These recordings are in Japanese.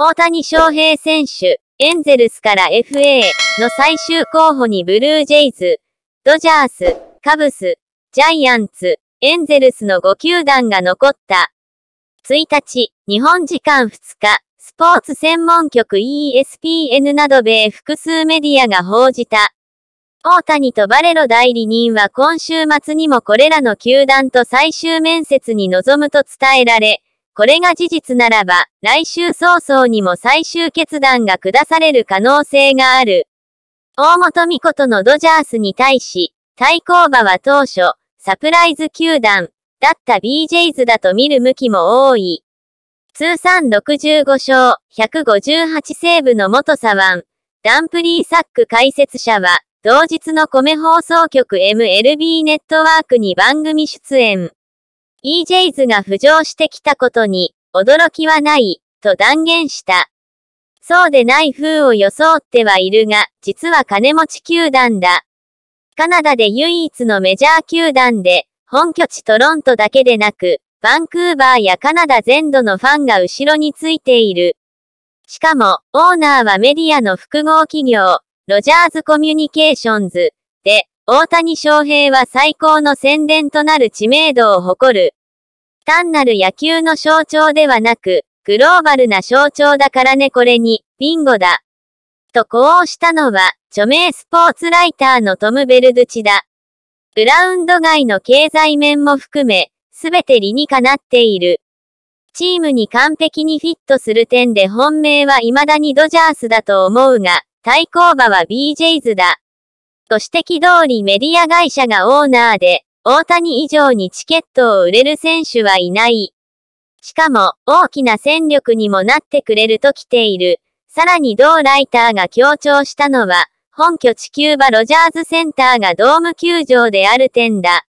大谷翔平選手、エンゼルスから FA の最終候補にブルージェイズ、ドジャース、カブス、ジャイアンツ、エンゼルスの5球団が残った。1日、日本時間2日、スポーツ専門局 ESPN など米複数メディアが報じた。大谷とバレロ代理人は今週末にもこれらの球団と最終面接に臨むと伝えられ、これが事実ならば、来週早々にも最終決断が下される可能性がある。大本美琴のドジャースに対し、対抗馬は当初、サプライズ球団、だった BJs だと見る向きも多い。通算65勝、158セーブの元左腕、ダンプリーサック解説者は、同日の米放送局 MLB ネットワークに番組出演。EJs が浮上してきたことに、驚きはない、と断言した。そうでない風を装ってはいるが、実は金持ち球団だ。カナダで唯一のメジャー球団で、本拠地トロントだけでなく、バンクーバーやカナダ全土のファンが後ろについている。しかも、オーナーはメディアの複合企業、ロジャーズコミュニケーションズで、大谷翔平は最高の宣伝となる知名度を誇る。単なる野球の象徴ではなく、グローバルな象徴だからねこれに、ビンゴだ。と呼応したのは、著名スポーツライターのトム・ベルドゥチだ。グラウンド外の経済面も含め、すべて理にかなっている。チームに完璧にフィットする点で本命は未だにドジャースだと思うが、対抗馬は BJ's だ。と指摘通りメディア会社がオーナーで、大谷以上にチケットを売れる選手はいない。しかも、大きな戦力にもなってくれると来ている。さらに同ライターが強調したのは、本拠地キューバロジャーズセンターがドーム球場である点だ。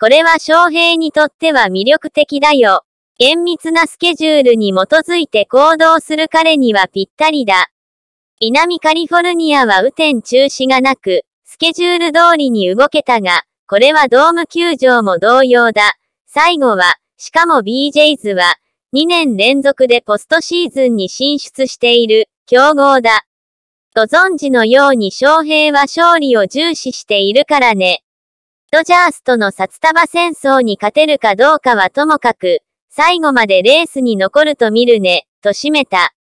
これは翔平にとっては魅力的だよ。厳密なスケジュールに基づいて行動する彼にはぴったりだ。南カリフォルニアは雨天中止がなく、スケジュール通りに動けたが、これはドーム球場も同様だ。最後は、しかも BJs は、2年連続でポストシーズンに進出している、強豪だ。ご存知のように翔平は勝利を重視しているからね。ドジャースとの札束戦争に勝てるかどうかはともかく、最後までレースに残ると見るね、と締めた。